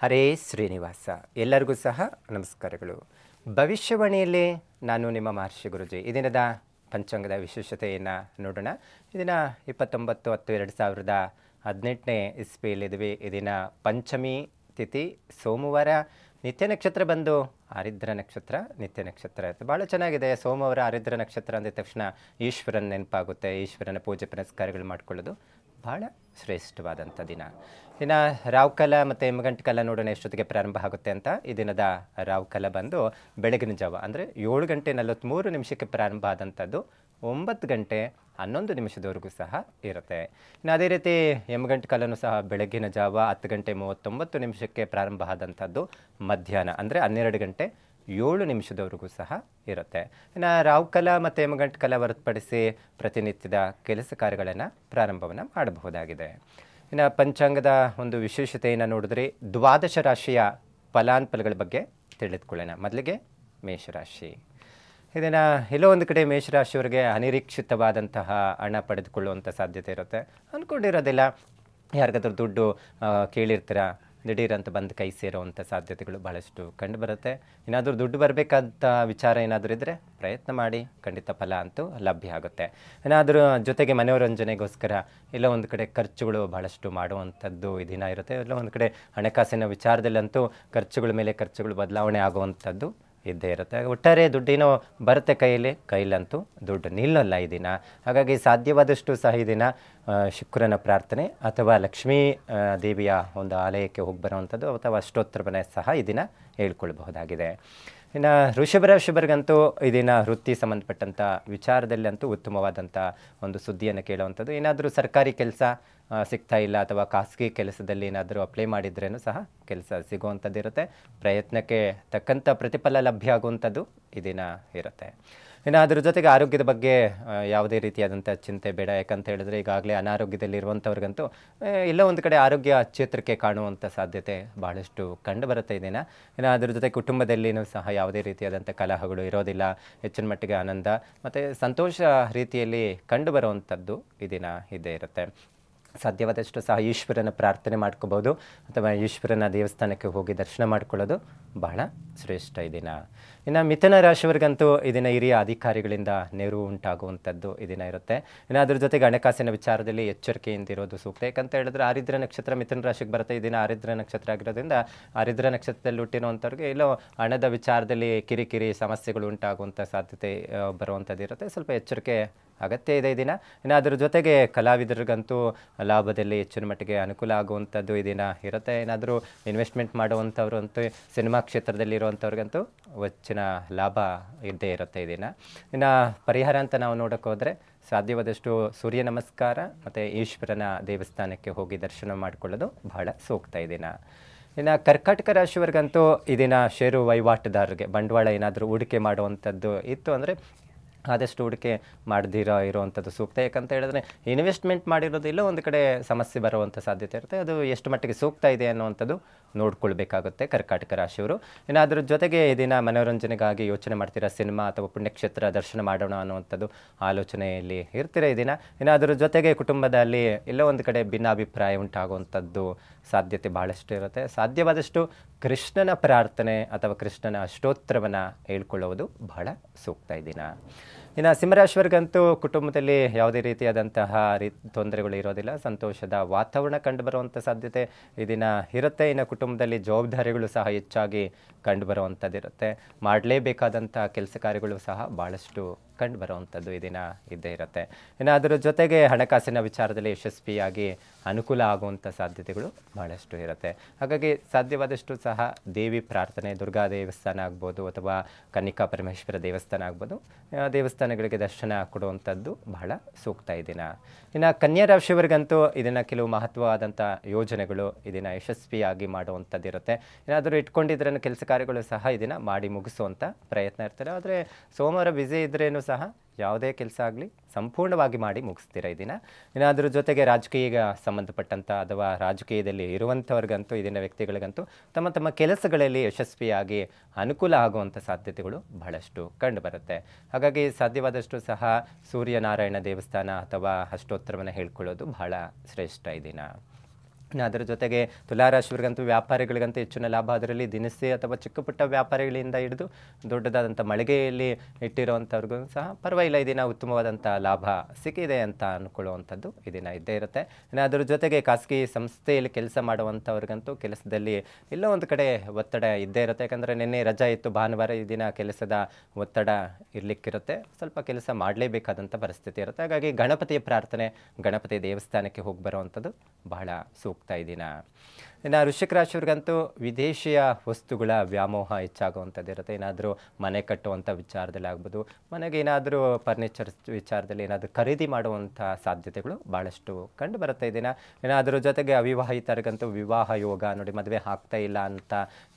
ಹರೇ ಶ್ರೀನಿವಾಸ ಎಲ್ಲರಿಗೂ ಸಹ ನಮಸ್ಕಾರಗಳು ಭವಿಷ್ಯವಾಣಿಯಲ್ಲಿ ನಾನು ನಿಮ್ಮ ಮಹರ್ಷಿ ಗುರುಜಿ ಈ ದಿನದ ಪಂಚಾಂಗದ ವಿಶೇಷತೆಯನ್ನು ನೋಡೋಣ ಇದನ್ನ ಇಪ್ಪತ್ತೊಂಬತ್ತು ಹತ್ತು ಎರಡು ಸಾವಿರದ ಹದಿನೆಂಟನೇ ಇಸ್ಪಿಯಲ್ಲಿದ್ವಿ ಇದಿನ ಪಂಚಮಿ ತಿಥಿ ಸೋಮವಾರ ನಿತ್ಯ ನಕ್ಷತ್ರ ಬಂದು ಆರಿದ್ರ ನಕ್ಷತ್ರ ನಿತ್ಯ ನಕ್ಷತ್ರ ಇತ್ತು ಭಾಳ ಚೆನ್ನಾಗಿದೆ ಸೋಮವಾರ ಆರಿದ್ರ ನಕ್ಷತ್ರ ಅಂದ ತಕ್ಷಣ ಈಶ್ವರನ ನೆನಪಾಗುತ್ತೆ ಈಶ್ವರನ ಪೂಜೆ ಪುನಸ್ಕಾರಗಳು ಮಾಡಿಕೊಳ್ಳೋದು ಭಾಳ ಶ್ರೇಷ್ಠವಾದಂಥ ದಿನ ಇನ್ನು ರಾವ್ಕಲ ಮತ್ತು ಕಲ ನೋಡೋಣ ಎಷ್ಟೊತ್ತಿಗೆ ಪ್ರಾರಂಭ ಆಗುತ್ತೆ ಅಂತ ಈ ದಿನದ ರಾವ್ಕಲ ಬಂದು ಬೆಳಗಿನ ಜಾವ ಅಂದರೆ ಏಳು ಗಂಟೆ ನಲವತ್ತ್ಮೂರು ನಿಮಿಷಕ್ಕೆ ಪ್ರಾರಂಭ ಆದಂಥದ್ದು ಒಂಬತ್ತು ಗಂಟೆ ಹನ್ನೊಂದು ನಿಮಿಷದವರೆಗೂ ಸಹ ಇರುತ್ತೆ ಇನ್ನು ಅದೇ ರೀತಿ ಹೆಮ್ಮಗಂಟ್ ಕಾಲನೂ ಸಹ ಬೆಳಗ್ಗಿನ ಜಾವ ಹತ್ತು ಗಂಟೆ ಮೂವತ್ತೊಂಬತ್ತು ನಿಮಿಷಕ್ಕೆ ಪ್ರಾರಂಭ ಆದಂಥದ್ದು ಮಧ್ಯಾಹ್ನ ಅಂದರೆ ಹನ್ನೆರಡು ಗಂಟೆ ಏಳು ನಿಮಿಷದವರೆಗೂ ಸಹ ಇರುತ್ತೆ ಇನ್ನು ರಾವುಕಲ ಮತ್ತು ಯಮಗಂಟು ಕಲ ಹೊರತುಪಡಿಸಿ ಪ್ರತಿನಿತ್ಯದ ಕೆಲಸ ಕಾರ್ಯಗಳನ್ನು ಪ್ರಾರಂಭವನ್ನು ಮಾಡಬಹುದಾಗಿದೆ ಇನ್ನು ಪಂಚಾಂಗದ ಒಂದು ವಿಶೇಷತೆಯನ್ನು ನೋಡಿದ್ರೆ ದ್ವಾದಶ ರಾಶಿಯ ಫಲಾನುಫಲಗಳ ಬಗ್ಗೆ ತಿಳಿದುಕೊಳ್ಳೋಣ ಮೊದಲಿಗೆ ಮೇಷರಾಶಿ ಇದನ್ನು ಎಲ್ಲೋ ಒಂದು ಕಡೆ ಮೇಷರಾಶಿಯವರಿಗೆ ಅನಿರೀಕ್ಷಿತವಾದಂತಹ ಹಣ ಪಡೆದುಕೊಳ್ಳುವಂಥ ಸಾಧ್ಯತೆ ಇರುತ್ತೆ ಅಂದ್ಕೊಂಡಿರೋದಿಲ್ಲ ಯಾರಿಗಾದ್ರೂ ದುಡ್ಡು ಕೇಳಿರ್ತೀರ ದಿಢೀರಂತ ಬಂದು ಕೈ ಸೇರುವಂಥ ಸಾಧ್ಯತೆಗಳು ಬಹಳಷ್ಟು ಕಂಡುಬರುತ್ತೆ ಏನಾದರೂ ದುಡ್ಡು ಬರಬೇಕಾದ ವಿಚಾರ ಏನಾದರೂ ಇದ್ದರೆ ಪ್ರಯತ್ನ ಮಾಡಿ ಖಂಡಿತ ಫಲ ಅಂತೂ ಲಭ್ಯ ಆಗುತ್ತೆ ಏನಾದರೂ ಜೊತೆಗೆ ಮನೋರಂಜನೆಗೋಸ್ಕರ ಎಲ್ಲ ಒಂದು ಕಡೆ ಖರ್ಚುಗಳು ಬಹಳಷ್ಟು ಮಾಡುವಂಥದ್ದು ದಿನ ಇರುತ್ತೆ ಎಲ್ಲ ಒಂದು ಕಡೆ ಹಣಕಾಸಿನ ವಿಚಾರದಲ್ಲಂತೂ ಖರ್ಚುಗಳ ಮೇಲೆ ಖರ್ಚುಗಳು ಬದಲಾವಣೆ ಆಗುವಂಥದ್ದು ಇದ್ದೇ ಇರುತ್ತೆ ಒಟ್ಟಾರೆ ದುಡ್ಡಿನೋ ಬರುತ್ತೆ ಕೈಯಲ್ಲಿ ಕೈಲಂತೂ ದುಡ್ಡು ನಿಲ್ಲಲ್ಲ ಈ ದಿನ ಹಾಗಾಗಿ ಸಾಧ್ಯವಾದಷ್ಟು ಸಹ ಈ ದಿನ ಶುಕ್ರನ ಪ್ರಾರ್ಥನೆ ಅಥವಾ ಲಕ್ಷ್ಮೀ ದೇವಿಯ ಒಂದು ಆಲಯಕ್ಕೆ ಹೋಗಿ ಬರುವಂಥದ್ದು ಅಥವಾ ಅಷ್ಟೋತ್ತರವನ್ನ ಸಹ ಈ ದಿನ ಹೇಳ್ಕೊಳ್ಬಹುದಾಗಿದೆ ಇನ್ನು ಋಷಭರಾಶಿಬರಿಗಂತೂ ಇದನ್ನು ವೃತ್ತಿ ಸಂಬಂಧಪಟ್ಟಂಥ ವಿಚಾರದಲ್ಲಿ ಉತ್ತಮವಾದಂಥ ಒಂದು ಸುದ್ದಿಯನ್ನು ಕೇಳುವಂಥದ್ದು ಏನಾದರೂ ಸರ್ಕಾರಿ ಕೆಲಸ ಸಿಗ್ತಾ ಇಲ್ಲ ಅಥವಾ ಖಾಸಗಿ ಕೆಲಸದಲ್ಲಿ ಏನಾದರೂ ಅಪ್ಲೈ ಮಾಡಿದ್ರೂ ಸಹ ಕೆಲಸ ಸಿಗುವಂಥದ್ದು ಇರುತ್ತೆ ಪ್ರಯತ್ನಕ್ಕೆ ತಕ್ಕಂಥ ಪ್ರತಿಫಲ ಲಭ್ಯ ಆಗುವಂಥದ್ದು ಇದಿನ ಇರುತ್ತೆ ಇನ್ನು ಅದರ ಜೊತೆಗೆ ಆರೋಗ್ಯದ ಬಗ್ಗೆ ಯಾವುದೇ ರೀತಿಯಾದಂಥ ಚಿಂತೆ ಬೇಡ ಯಾಕಂತ ಹೇಳಿದ್ರೆ ಈಗಾಗಲೇ ಇರುವಂಥವ್ರಿಗಂತೂ ಎಲ್ಲ ಒಂದು ಕಡೆ ಆರೋಗ್ಯ ಚೇತರಿಕೆ ಕಾಣುವಂಥ ಸಾಧ್ಯತೆ ಭಾಳಷ್ಟು ಕಂಡು ಬರುತ್ತೆ ಇದನ್ನು ಇನ್ನು ಅದರ ಜೊತೆ ಕುಟುಂಬದಲ್ಲಿನೂ ಸಹ ಯಾವುದೇ ರೀತಿಯಾದಂಥ ಕಲಹಗಳು ಇರೋದಿಲ್ಲ ಹೆಚ್ಚಿನ ಮಟ್ಟಿಗೆ ಆನಂದ ಮತ್ತು ಸಂತೋಷ ರೀತಿಯಲ್ಲಿ ಕಂಡು ಬರುವಂಥದ್ದು ಈ ಇದ್ದೇ ಇರುತ್ತೆ ಸಾಧ್ಯವಾದಷ್ಟು ಸಹ ಈಶ್ವರನ ಪ್ರಾರ್ಥನೆ ಮಾಡ್ಕೋಬೋದು ಅಥವಾ ಈಶ್ವರನ ದೇವಸ್ಥಾನಕ್ಕೆ ಹೋಗಿ ದರ್ಶನ ಮಾಡ್ಕೊಳ್ಳೋದು ಬಹಳ ಶ್ರೇಷ್ಠ ಈ ದಿನ ಇನ್ನು ಮಿಥುನ ರಾಶಿವರಿಗಂತೂ ಇದನ್ನು ಹಿರಿಯ ಅಧಿಕಾರಿಗಳಿಂದ ನೆರವು ಉಂಟಾಗುವಂಥದ್ದು ಇದಿನ ಇರುತ್ತೆ ಇನ್ನು ಅದ್ರ ಜೊತೆಗೆ ಹಣಕಾಸಿನ ವಿಚಾರದಲ್ಲಿ ಎಚ್ಚರಿಕೆಯಿಂದ ಇರೋದು ಸೂಕ್ತ ಯಾಕಂತ ಹೇಳಿದ್ರೆ ಆರಿದ್ರ ನಕ್ಷತ್ರ ಮಿಥುನ ರಾಶಿಗೆ ಬರುತ್ತೆ ಈ ದಿನ ಆರಿದ್ರ ನಕ್ಷತ್ರ ಆಗಿರೋದ್ರಿಂದ ಆರಿದ್ರ ನಕ್ಷತ್ರದಲ್ಲಿ ಹುಟ್ಟಿರುವಂಥವ್ರಿಗೆ ಇಲ್ಲೋ ಹಣದ ವಿಚಾರದಲ್ಲಿ ಕಿರಿಕಿರಿ ಸಮಸ್ಯೆಗಳು ಉಂಟಾಗುವಂಥ ಸಾಧ್ಯತೆ ಬರುವಂಥದ್ದು ಇರುತ್ತೆ ಸ್ವಲ್ಪ ಎಚ್ಚರಿಕೆ ಅಗತ್ಯ ಇದೆ ದಿನ ಇನ್ನು ಅದರ ಜೊತೆಗೆ ಕಲಾವಿದರಿಗಂತೂ ಲಾಭದಲ್ಲಿ ಹೆಚ್ಚಿನ ಮಟ್ಟಿಗೆ ಅನುಕೂಲ ಆಗುವಂಥದ್ದು ಇದನ್ನು ಇರುತ್ತೆ ಏನಾದರೂ ಇನ್ವೆಸ್ಟ್ಮೆಂಟ್ ಮಾಡುವಂಥವ್ರು ಅಂತೂ ಸಿನಿಮಾ ಕ್ಷೇತ್ರದಲ್ಲಿ ಇರುವಂಥವ್ರಿಗಂತೂ ಹೆಚ್ಚಿನ ಲಾಭ ಇದ್ದೇ ಇರುತ್ತೆ ಇದನ್ನು ಇನ್ನು ಪರಿಹಾರ ಅಂತ ನಾವು ನೋಡೋಕ್ಕೆ ಹೋದರೆ ಸಾಧ್ಯವಾದಷ್ಟು ಸೂರ್ಯ ನಮಸ್ಕಾರ ಮತ್ತು ಈಶ್ವರನ ದೇವಸ್ಥಾನಕ್ಕೆ ಹೋಗಿ ದರ್ಶನ ಮಾಡಿಕೊಳ್ಳೋದು ಬಹಳ ಸೂಕ್ತ ಇದನ್ನು ಇನ್ನು ಕರ್ಕಾಟಕ ರಾಶಿಯವರಿಗಂತೂ ಇದನ್ನು ಷೇರು ವಹಿವಾಟುದಾರರಿಗೆ ಬಂಡವಾಳ ಏನಾದರೂ ಹೂಡಿಕೆ ಮಾಡುವಂಥದ್ದು ಇತ್ತು ಅಂದರೆ ಆದಷ್ಟು ಹೂಡಿಕೆ ಮಾಡದಿರೋ ಇರುವಂಥದ್ದು ಸೂಕ್ತ ಯಾಕಂತ ಹೇಳಿದ್ರೆ ಇನ್ವೆಸ್ಟ್ಮೆಂಟ್ ಮಾಡಿರೋದಿಲ್ಲ ಒಂದು ಕಡೆ ಸಮಸ್ಯೆ ಬರುವಂಥ ಸಾಧ್ಯತೆ ಇರುತ್ತೆ ಅದು ಎಷ್ಟು ಮಟ್ಟಿಗೆ ಸೂಕ್ತ ಇದೆ ಅನ್ನುವಂಥದ್ದು ನೋಡ್ಕೊಳ್ಬೇಕಾಗುತ್ತೆ ಕರ್ಕಾಟಕ ರಾಶಿಯವರು ಇನ್ನು ಅದ್ರ ಜೊತೆಗೆ ದಿನ ಮನೋರಂಜನೆಗಾಗಿ ಯೋಚನೆ ಮಾಡ್ತೀರಾ ಸಿನಿಮಾ ಅಥವಾ ಪುಣ್ಯಕ್ಷೇತ್ರ ದರ್ಶನ ಮಾಡೋಣ ಅನ್ನುವಂಥದ್ದು ಆಲೋಚನೆಯಲ್ಲಿ ಇರ್ತೀರಾ ಈ ದಿನ ಇನ್ನು ಅದ್ರ ಜೊತೆಗೆ ಕುಟುಂಬದಲ್ಲಿ ಎಲ್ಲ ಒಂದು ಕಡೆ ಭಿನ್ನಾಭಿಪ್ರಾಯ ಉಂಟಾಗುವಂಥದ್ದು ಸಾಧ್ಯತೆ ಬಹಳಷ್ಟು ಇರುತ್ತೆ ಸಾಧ್ಯವಾದಷ್ಟು ಕೃಷ್ಣನ ಪ್ರಾರ್ಥನೆ ಅಥವಾ ಕೃಷ್ಣನ ಅಷ್ಟೋತ್ತರವನ್ನು ಹೇಳ್ಕೊಳ್ಳೋದು ಬಹಳ ಸೂಕ್ತ ಈ ದಿನ ಇನ್ನು ಸಿಂಹರಾಶ್ವರಿಗಂತೂ ಕುಟುಂಬದಲ್ಲಿ ಯಾವುದೇ ರೀತಿಯಾದಂತಹ ರೀ ತೊಂದರೆಗಳು ಇರೋದಿಲ್ಲ ಸಂತೋಷದ ವಾತಾವರಣ ಕಂಡುಬರುವಂಥ ಸಾಧ್ಯತೆ ಈ ದಿನ ಇರುತ್ತೆ ಇನ್ನು ಕುಟುಂಬದಲ್ಲಿ ಜವಾಬ್ದಾರಿಗಳು ಸಹ ಹೆಚ್ಚಾಗಿ ಕಂಡುಬರುವಂಥದ್ದಿರುತ್ತೆ ಮಾಡಲೇಬೇಕಾದಂಥ ಕೆಲಸ ಕಾರ್ಯಗಳು ಸಹ ಭಾಳಷ್ಟು ಕಂಡು ಬರುವಂಥದ್ದು ಈ ದಿನ ಇದ್ದೇ ಇರುತ್ತೆ ಇನ್ನು ಅದರ ಜೊತೆಗೆ ಹಣಕಾಸಿನ ವಿಚಾರದಲ್ಲಿ ಯಶಸ್ವಿಯಾಗಿ ಅನುಕೂಲ ಆಗುವಂಥ ಸಾಧ್ಯತೆಗಳು ಬಹಳಷ್ಟು ಇರುತ್ತೆ ಹಾಗಾಗಿ ಸಾಧ್ಯವಾದಷ್ಟು ಸಹ ದೇವಿ ಪ್ರಾರ್ಥನೆ ದುರ್ಗಾ ದೇವಸ್ಥಾನ ಆಗ್ಬೋದು ಅಥವಾ ಕನ್ನಿಕಾ ಪರಮೇಶ್ವರ ದೇವಸ್ಥಾನ ಆಗ್ಬೋದು ದೇವಸ್ಥಾನಗಳಿಗೆ ದರ್ಶನ ಕೊಡುವಂಥದ್ದು ಬಹಳ ಸೂಕ್ತ ದಿನ ಇನ್ನು ಕನ್ಯಾ ರಾಶಿಯವರಿಗಂತೂ ಇದನ್ನು ಕೆಲವು ಮಹತ್ವವಾದಂಥ ಯೋಜನೆಗಳು ಇದನ್ನು ಯಶಸ್ವಿಯಾಗಿ ಮಾಡುವಂಥದ್ದು ಇರುತ್ತೆ ಏನಾದರೂ ಇಟ್ಕೊಂಡಿದ್ರೆ ಕೆಲಸ ಕಾರ್ಯಗಳು ಸಹ ಇದನ್ನು ಮಾಡಿ ಮುಗಿಸುವಂಥ ಪ್ರಯತ್ನ ಇರ್ತಾರೆ ಆದರೆ ಸೋಮವಾರ ಬ್ಯುಸಿ ಇದ್ರೇನು ಸಹ ಯಾವುದೇ ಕೆಲಸ ಆಗಲಿ ಸಂಪೂರ್ಣವಾಗಿ ಮಾಡಿ ಮುಗಿಸ್ತೀರ ಇದನ್ನು ಏನಾದರೂ ಜೊತೆಗೆ ರಾಜಕೀಯ ಸಂಬಂಧಪಟ್ಟಂಥ ಅಥವಾ ರಾಜಕೀಯದಲ್ಲಿ ಇರುವಂಥವ್ರಿಗಂತೂ ಇದನ್ನು ವ್ಯಕ್ತಿಗಳಿಗಂತೂ ತಮ್ಮ ತಮ್ಮ ಕೆಲಸಗಳಲ್ಲಿ ಯಶಸ್ವಿಯಾಗಿ ಅನುಕೂಲ ಆಗುವಂಥ ಸಾಧ್ಯತೆಗಳು ಬಹಳಷ್ಟು ಕಂಡುಬರುತ್ತೆ ಹಾಗಾಗಿ ಸಾಧ್ಯವಾದಷ್ಟು ಸಹ ಸೂರ್ಯನಾರಾಯಣ ದೇವಸ್ಥಾನ ಅಥವಾ ಅಷ್ಟೋತ್ತರವನ್ನು ಹೇಳ್ಕೊಳ್ಳೋದು ಬಹಳ ಶ್ರೇಷ್ಠ ದಿನ ಅದರ ಜೊತೆಗೆ ತುಲಾರಾಶಿಯವರಿಗಂತೂ ವ್ಯಾಪಾರಿಗಳಿಗಂತೂ ಹೆಚ್ಚಿನ ಲಾಭ ಅದರಲ್ಲಿ ದಿನಸಿ ಅಥವಾ ಚಿಕ್ಕ ಪುಟ್ಟ ವ್ಯಾಪಾರಿಗಳಿಂದ ಹಿಡಿದು ದೊಡ್ಡದಾದಂಥ ಮಳಿಗೆಯಲ್ಲಿ ಇಟ್ಟಿರುವಂಥವ್ರಿಗೂ ಸಹ ಪರವಾಗಿಲ್ಲ ಇದನ್ನು ಉತ್ತಮವಾದಂಥ ಲಾಭ ಸಿಕ್ಕಿದೆ ಅಂತ ಅಂದ್ಕೊಳ್ಳುವಂಥದ್ದು ಇದನ್ನು ಇದ್ದೇ ಇರುತ್ತೆ ಇನ್ನು ಅದರ ಜೊತೆಗೆ ಖಾಸಗಿ ಸಂಸ್ಥೆಯಲ್ಲಿ ಕೆಲಸ ಮಾಡುವಂಥವ್ರಿಗಂತೂ ಕೆಲಸದಲ್ಲಿ ಎಲ್ಲೋ ಒಂದು ಕಡೆ ಒತ್ತಡ ಇದ್ದೇ ಇರುತ್ತೆ ಯಾಕಂದರೆ ನಿನ್ನೆ ರಜಾ ಇತ್ತು ಭಾನುವಾರ ಈ ದಿನ ಕೆಲಸದ ಒತ್ತಡ ಇರಲಿಕ್ಕಿರುತ್ತೆ ಸ್ವಲ್ಪ ಕೆಲಸ ಮಾಡಲೇಬೇಕಾದಂಥ ಪರಿಸ್ಥಿತಿ ಇರುತ್ತೆ ಹಾಗಾಗಿ ಗಣಪತಿಯ ಪ್ರಾರ್ಥನೆ ಗಣಪತಿ ದೇವಸ್ಥಾನಕ್ಕೆ ಹೋಗಿ ಬರುವಂಥದ್ದು ಬಹಳ ಸೂಕ್ತ ಹೋಗ್ತಾ ಇದ್ದೀನ ಇನ್ನು ಋಷಿಕ ರಾಶಿಯವ್ರಿಗಂತೂ ವಿದೇಶಿಯ ವಸ್ತುಗಳ ವ್ಯಾಮೋಹ ಹೆಚ್ಚಾಗುವಂಥದ್ದಿರುತ್ತೆ ಏನಾದರೂ ಮನೆ ಕಟ್ಟುವಂಥ ವಿಚಾರದಲ್ಲಿ ಆಗ್ಬೋದು ಮನೆಗೆ ಏನಾದರೂ ಫರ್ನಿಚರ್ ವಿಚಾರದಲ್ಲಿ ಏನಾದರೂ ಖರೀದಿ ಮಾಡುವಂಥ ಸಾಧ್ಯತೆಗಳು ಭಾಳಷ್ಟು ಕಂಡು ಬರ್ತಾ ಇದ್ದೀನ ಏನಾದರೂ ಜೊತೆಗೆ ಅವಿವಾಹಿತರಿಗಂತೂ ವಿವಾಹ ಯೋಗ ನೋಡಿ ಮದುವೆ ಆಗ್ತಾ ಇಲ್ಲ ಅಂತ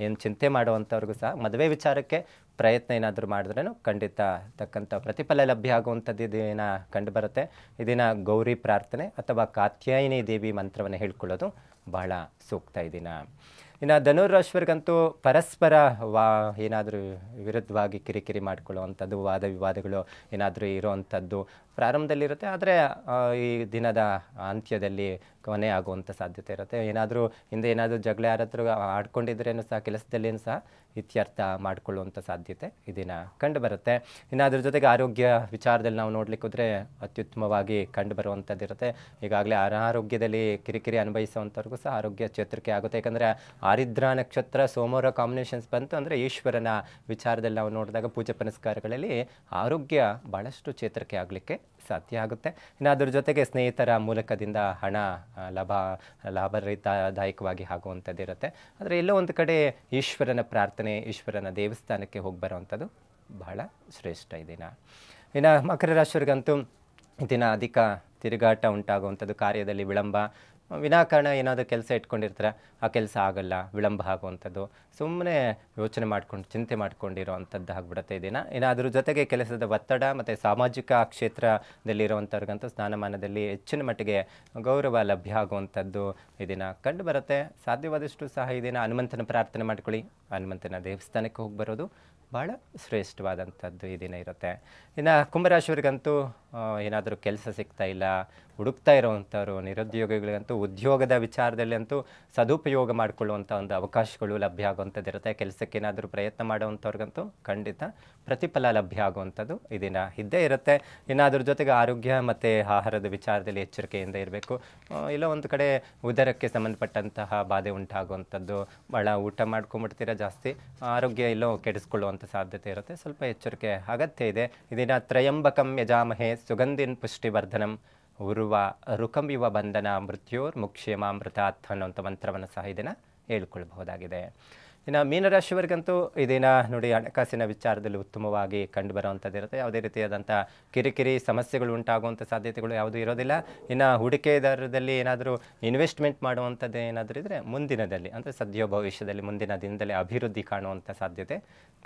ಏನು ಚಿಂತೆ ಮಾಡುವಂಥವ್ರಿಗೂ ಸಹ ಮದುವೆ ವಿಚಾರಕ್ಕೆ ಪ್ರಯತ್ನ ಏನಾದರೂ ಮಾಡಿದ್ರೂ ಖಂಡಿತ ತಕ್ಕಂಥ ಪ್ರತಿಫಲ ಲಭ್ಯ ಆಗುವಂಥದ್ದು ಇದೇನ ಕಂಡುಬರುತ್ತೆ ಇದನ್ನು ಗೌರಿ ಪ್ರಾರ್ಥನೆ ಅಥವಾ ಕಾತ್ಯಾಯಿನಿ ದೇವಿ ಮಂತ್ರವನ್ನು ಹೇಳ್ಕೊಳ್ಳೋದು ಬಹಳ ಸೂಕ್ತ ದಿನ ಇನ್ನು ಧನುರಾಶ್ವರಿಗಂತೂ ಪರಸ್ಪರ ವಾ ಏನಾದರೂ ವಿರುದ್ಧವಾಗಿ ಕಿರಿಕಿರಿ ಮಾಡ್ಕೊಳ್ಳುವಂಥದ್ದು ವಾದ ವಿವಾದಗಳು ಏನಾದರೂ ಇರೋವಂಥದ್ದು ಪ್ರಾರಂಭದಲ್ಲಿರುತ್ತೆ ಆದರೆ ಈ ದಿನದ ಅಂತ್ಯದಲ್ಲಿ ಕೊನೆ ಆಗುವಂಥ ಸಾಧ್ಯತೆ ಇರುತ್ತೆ ಏನಾದರೂ ಹಿಂದೆ ಏನಾದರೂ ಜಗಳ ಯಾರತ್ರ ಆಡ್ಕೊಂಡಿದ್ರೇನು ಸಹ ಕೆಲಸದಲ್ಲೇನು ಸಹ ಇತ್ಯರ್ಥ ಮಾಡಿಕೊಳ್ಳುವಂಥ ಸಾಧ್ಯತೆ ಇದನ್ನು ಕಂಡು ಬರುತ್ತೆ ಇನ್ನು ಅದ್ರ ಜೊತೆಗೆ ಆರೋಗ್ಯ ವಿಚಾರದಲ್ಲಿ ನಾವು ನೋಡ್ಲಿಕ್ಕೆ ಹೋದರೆ ಅತ್ಯುತ್ತಮವಾಗಿ ಕಂಡು ಬರುವಂಥದ್ದು ಇರುತ್ತೆ ಈಗಾಗಲೇ ಅನಾರೋಗ್ಯದಲ್ಲಿ ಕಿರಿಕಿರಿ ಅನುಭವಿಸುವಂಥವ್ರಿಗೂ ಸಹ ಆರೋಗ್ಯ ಚೇತರಿಕೆ ಆಗುತ್ತೆ ಯಾಕಂದರೆ ಆರಿದ್ರ ನಕ್ಷತ್ರ ಸೋಮವಾರ ಕಾಂಬಿನೇಷನ್ಸ್ ಬಂತು ಅಂದರೆ ಈಶ್ವರನ ವಿಚಾರದಲ್ಲಿ ನಾವು ನೋಡಿದಾಗ ಪೂಜೆ ಪುನಸ್ಕಾರಗಳಲ್ಲಿ ಆರೋಗ್ಯ ಭಾಳಷ್ಟು ಚೇತರಿಕೆ ಆಗಲಿಕ್ಕೆ ಸಾಧ್ಯ ಆಗುತ್ತೆ ಇನ್ನು ಅದ್ರ ಜೊತೆಗೆ ಸ್ನೇಹಿತರ ಮೂಲಕದಿಂದ ಹಣ ಲಾಭ ಲಾಭರಹಿತದಾಯಕವಾಗಿ ಇರುತ್ತೆ ಆದರೆ ಎಲ್ಲೋ ಒಂದು ಕಡೆ ಈಶ್ವರನ ಪ್ರಾರ್ಥನೆ ಈಶ್ವರನ ದೇವಸ್ಥಾನಕ್ಕೆ ಹೋಗಿ ಬರೋವಂಥದ್ದು ಬಹಳ ಶ್ರೇಷ್ಠ ದಿನ ಇನ್ನು ಮಕರ ರಾಶಿಯವ್ರಿಗಂತೂ ದಿನ ಅಧಿಕ ತಿರುಗಾಟ ಉಂಟಾಗುವಂಥದ್ದು ಕಾರ್ಯದಲ್ಲಿ ವಿಳಂಬ ವಿನಾಕಾರಣ ಏನಾದರೂ ಕೆಲಸ ಇಟ್ಕೊಂಡಿರ್ತಾರೆ ಆ ಕೆಲಸ ಆಗಲ್ಲ ವಿಳಂಬ ಆಗುವಂಥದ್ದು ಸುಮ್ಮನೆ ಯೋಚನೆ ಮಾಡ್ಕೊಂಡು ಚಿಂತೆ ಮಾಡ್ಕೊಂಡಿರೋ ಅಂಥದ್ದು ಆಗಿಬಿಡುತ್ತೆ ದಿನ ಏನಾದರೂ ಜೊತೆಗೆ ಕೆಲಸದ ಒತ್ತಡ ಮತ್ತು ಸಾಮಾಜಿಕ ಕ್ಷೇತ್ರದಲ್ಲಿರುವಂಥವ್ರಿಗಂತೂ ಸ್ಥಾನಮಾನದಲ್ಲಿ ಹೆಚ್ಚಿನ ಮಟ್ಟಿಗೆ ಗೌರವ ಲಭ್ಯ ಆಗುವಂಥದ್ದು ಇದನ್ನು ಕಂಡು ಬರುತ್ತೆ ಸಾಧ್ಯವಾದಷ್ಟು ಸಹ ಇದೇನ ಹನುಮಂತನ ಪ್ರಾರ್ಥನೆ ಮಾಡ್ಕೊಳ್ಳಿ ಹನುಮಂತನ ದೇವಸ್ಥಾನಕ್ಕೆ ಹೋಗಿ ಬರೋದು ಭಾಳ ಶ್ರೇಷ್ಠವಾದಂಥದ್ದು ಈ ದಿನ ಇರುತ್ತೆ ಇನ್ನು ಕುಂಭರಾಶಿಯವ್ರಿಗಂತೂ ಏನಾದರೂ ಕೆಲಸ ಸಿಗ್ತಾ ಇಲ್ಲ ಹುಡುಕ್ತಾ ಇರೋವಂಥವ್ರು ನಿರುದ್ಯೋಗಿಗಳಿಗಂತೂ ಉದ್ಯೋಗದ ವಿಚಾರದಲ್ಲಿ ಅಂತೂ ಸದುಪಯೋಗ ಮಾಡಿಕೊಳ್ಳುವಂಥ ಒಂದು ಅವಕಾಶಗಳು ಲಭ್ಯ ಆಗುವಂಥದ್ದು ಇರುತ್ತೆ ಕೆಲಸಕ್ಕೆ ಏನಾದರೂ ಪ್ರಯತ್ನ ಮಾಡುವಂಥವ್ರಿಗಂತೂ ಖಂಡಿತ ಪ್ರತಿಫಲ ಲಭ್ಯ ಆಗುವಂಥದ್ದು ಇದನ್ನು ಇದ್ದೇ ಇರುತ್ತೆ ಇನ್ನು ಜೊತೆಗೆ ಆರೋಗ್ಯ ಮತ್ತು ಆಹಾರದ ವಿಚಾರದಲ್ಲಿ ಎಚ್ಚರಿಕೆಯಿಂದ ಇರಬೇಕು ಇಲ್ಲ ಒಂದು ಕಡೆ ಉದರಕ್ಕೆ ಸಂಬಂಧಪಟ್ಟಂತಹ ಬಾಧೆ ಉಂಟಾಗುವಂಥದ್ದು ಭಾಳ ಊಟ ಮಾಡ್ಕೊಂಬಿಡ್ತೀರಾ ಜಾಸ್ತಿ ಆರೋಗ್ಯ ಎಲ್ಲೋ ಕೆಡಿಸ್ಕೊಳ್ಳುವಂಥ ಸಾಧ್ಯತೆ ಇರುತ್ತೆ ಸ್ವಲ್ಪ ಎಚ್ಚರಿಕೆ ಅಗತ್ಯ ಇದೆ ಇದನ್ನು ತ್ರಯಂಬಕಂ ಯಜಾಮಹೇ ಸುಗಂಧಿನ್ ಪುಷ್ಟಿವರ್ಧನಂ ಉರುವ ರುಕಂಬಿವ ಬಂಧನ ಮೃತ್ಯೋರ್ ಮುಕ್ಷೇಮಾಮೃತಾತ್ ಅನ್ನುವಂಥ ಮಂತ್ರವನ್ನು ಸಹ ಇದನ್ನು ಹೇಳ್ಕೊಳ್ಬಹುದಾಗಿದೆ ಇನ್ನು ಮೀನರಾಶಿಯವರಿಗಂತೂ ಇದಿನ ನೋಡಿ ಹಣಕಾಸಿನ ವಿಚಾರದಲ್ಲಿ ಉತ್ತಮವಾಗಿ ಇರುತ್ತೆ ಯಾವುದೇ ರೀತಿಯಾದಂಥ ಕಿರಿಕಿರಿ ಸಮಸ್ಯೆಗಳು ಉಂಟಾಗುವಂಥ ಸಾಧ್ಯತೆಗಳು ಯಾವುದೂ ಇರೋದಿಲ್ಲ ಇನ್ನು ಹೂಡಿಕೆದಾರರಲ್ಲಿ ಏನಾದರೂ ಇನ್ವೆಸ್ಟ್ಮೆಂಟ್ ಮಾಡುವಂಥದ್ದು ಏನಾದರೂ ಇದ್ದರೆ ಮುಂದಿನದಲ್ಲಿ ಅಂದರೆ ಸದ್ಯ ಭವಿಷ್ಯದಲ್ಲಿ ಮುಂದಿನ ದಿನದಲ್ಲಿ ಅಭಿವೃದ್ಧಿ ಕಾಣುವಂಥ ಸಾಧ್ಯತೆ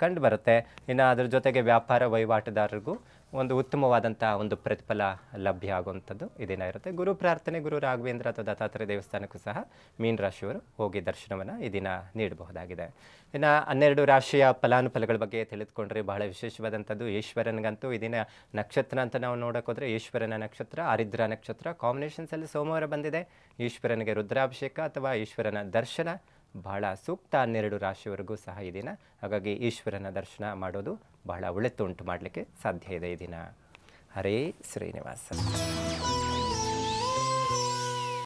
ಕಂಡುಬರುತ್ತೆ ಇನ್ನು ಅದರ ಜೊತೆಗೆ ವ್ಯಾಪಾರ ವಹಿವಾಟುದಾರರಿಗೂ ಒಂದು ಉತ್ತಮವಾದಂಥ ಒಂದು ಪ್ರತಿಫಲ ಲಭ್ಯ ಆಗುವಂಥದ್ದು ಇದೇನ ಇರುತ್ತೆ ಗುರು ಪ್ರಾರ್ಥನೆ ಗುರು ರಾಘವೇಂದ್ರ ಅಥವಾ ದತ್ತಾತ್ರೇಯ ದೇವಸ್ಥಾನಕ್ಕೂ ಸಹ ಮೀನ ರಾಶಿಯವರು ಹೋಗಿ ದರ್ಶನವನ್ನು ಈ ದಿನ ನೀಡಬಹುದಾಗಿದೆ ಇನ್ನು ಹನ್ನೆರಡು ರಾಶಿಯ ಫಲಾನುಫಲಗಳ ಬಗ್ಗೆ ತಿಳಿದುಕೊಂಡ್ರೆ ಬಹಳ ವಿಶೇಷವಾದಂಥದ್ದು ಈಶ್ವರನಿಗಂತೂ ದಿನ ನಕ್ಷತ್ರ ಅಂತ ನಾವು ನೋಡೋಕ್ಕೋದ್ರೆ ಈಶ್ವರನ ನಕ್ಷತ್ರ ಆರಿದ್ರ ನಕ್ಷತ್ರ ಕಾಂಬಿನೇಷನ್ಸಲ್ಲಿ ಸೋಮವಾರ ಬಂದಿದೆ ಈಶ್ವರನಿಗೆ ರುದ್ರಾಭಿಷೇಕ ಅಥವಾ ಈಶ್ವರನ ದರ್ಶನ ಬಹಳ ಸೂಕ್ತ ಹನ್ನೆರಡು ರಾಶಿವರೆಗೂ ಸಹ ಈ ದಿನ ಹಾಗಾಗಿ ಈಶ್ವರನ ದರ್ಶನ ಮಾಡೋದು ಬಹಳ ಒಳ್ಳೆತ್ತು ಉಂಟು ಮಾಡಲಿಕ್ಕೆ ಸಾಧ್ಯ ಇದೆ ಈ ದಿನ ಹರೇ ಶ್ರೀನಿವಾಸ